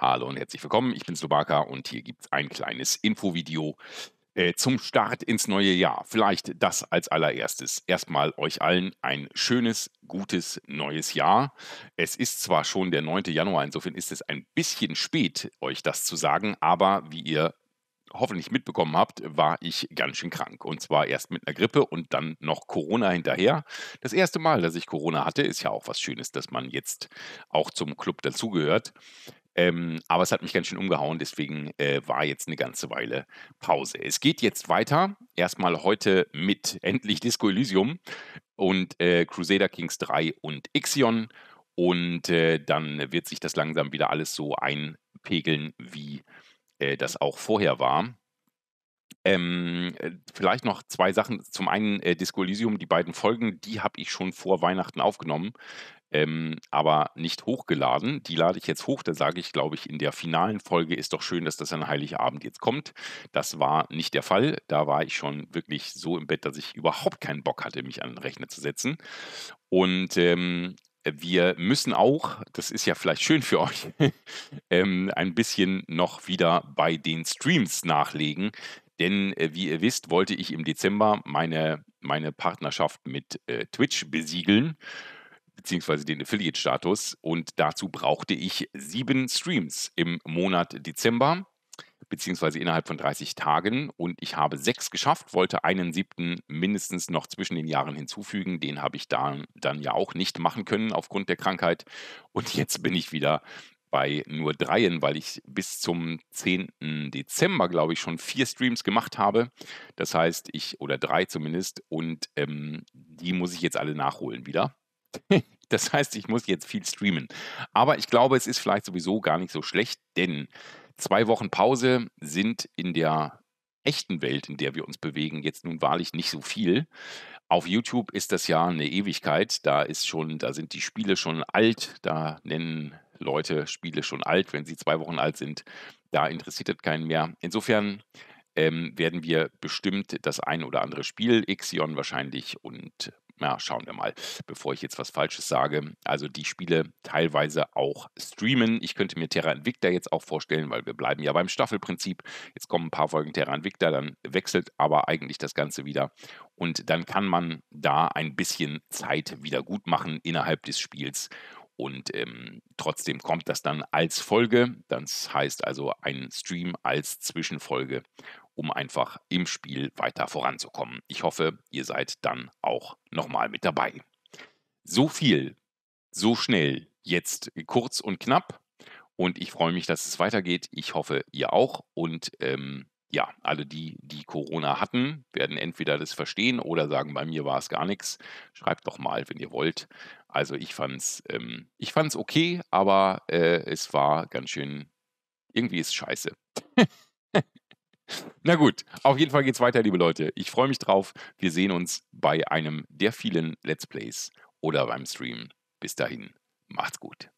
Hallo und herzlich willkommen, ich bin Slowaka und hier gibt es ein kleines Infovideo äh, zum Start ins neue Jahr. Vielleicht das als allererstes. Erstmal euch allen ein schönes, gutes neues Jahr. Es ist zwar schon der 9. Januar, insofern ist es ein bisschen spät, euch das zu sagen, aber wie ihr hoffentlich mitbekommen habt, war ich ganz schön krank. Und zwar erst mit einer Grippe und dann noch Corona hinterher. Das erste Mal, dass ich Corona hatte, ist ja auch was Schönes, dass man jetzt auch zum Club dazugehört. Ähm, aber es hat mich ganz schön umgehauen, deswegen äh, war jetzt eine ganze Weile Pause. Es geht jetzt weiter. Erstmal heute mit endlich Disco Elysium und äh, Crusader Kings 3 und Ixion. Und äh, dann wird sich das langsam wieder alles so einpegeln, wie äh, das auch vorher war. Ähm, äh, vielleicht noch zwei Sachen. Zum einen äh, Disco Elysium, die beiden Folgen, die habe ich schon vor Weihnachten aufgenommen, ähm, aber nicht hochgeladen. Die lade ich jetzt hoch. Da sage ich, glaube ich, in der finalen Folge ist doch schön, dass das an Heiligabend jetzt kommt. Das war nicht der Fall. Da war ich schon wirklich so im Bett, dass ich überhaupt keinen Bock hatte, mich an den Rechner zu setzen. Und ähm, wir müssen auch, das ist ja vielleicht schön für euch, ähm, ein bisschen noch wieder bei den Streams nachlegen. Denn äh, wie ihr wisst, wollte ich im Dezember meine, meine Partnerschaft mit äh, Twitch besiegeln, beziehungsweise den Affiliate-Status. Und dazu brauchte ich sieben Streams im Monat Dezember, beziehungsweise innerhalb von 30 Tagen. Und ich habe sechs geschafft, wollte einen siebten mindestens noch zwischen den Jahren hinzufügen. Den habe ich da, dann ja auch nicht machen können aufgrund der Krankheit. Und jetzt bin ich wieder bei nur dreien, weil ich bis zum 10. Dezember, glaube ich, schon vier Streams gemacht habe. Das heißt, ich, oder drei zumindest, und ähm, die muss ich jetzt alle nachholen wieder. das heißt, ich muss jetzt viel streamen. Aber ich glaube, es ist vielleicht sowieso gar nicht so schlecht, denn zwei Wochen Pause sind in der echten Welt, in der wir uns bewegen, jetzt nun wahrlich nicht so viel. Auf YouTube ist das ja eine Ewigkeit. Da ist schon, da sind die Spiele schon alt. Da nennen Leute Spiele schon alt, wenn sie zwei Wochen alt sind. Da interessiert das keinen mehr. Insofern ähm, werden wir bestimmt das ein oder andere Spiel, Ixion wahrscheinlich und ja, schauen wir mal, bevor ich jetzt was Falsches sage. Also die Spiele teilweise auch streamen. Ich könnte mir Terra Invicta jetzt auch vorstellen, weil wir bleiben ja beim Staffelprinzip. Jetzt kommen ein paar Folgen Terra Invicta, dann wechselt aber eigentlich das Ganze wieder. Und dann kann man da ein bisschen Zeit wieder gut machen innerhalb des Spiels und ähm, trotzdem kommt das dann als Folge. Das heißt also ein Stream als Zwischenfolge, um einfach im Spiel weiter voranzukommen. Ich hoffe, ihr seid dann auch nochmal mit dabei. So viel, so schnell, jetzt kurz und knapp. Und ich freue mich, dass es weitergeht. Ich hoffe, ihr auch. Und ähm, ja, alle die, die Corona hatten, werden entweder das verstehen oder sagen, bei mir war es gar nichts. Schreibt doch mal, wenn ihr wollt. Also ich fand's, ähm, ich fand's okay, aber äh, es war ganz schön, irgendwie ist scheiße. Na gut, auf jeden Fall geht's weiter, liebe Leute. Ich freue mich drauf. Wir sehen uns bei einem der vielen Let's Plays oder beim Stream. Bis dahin, macht's gut.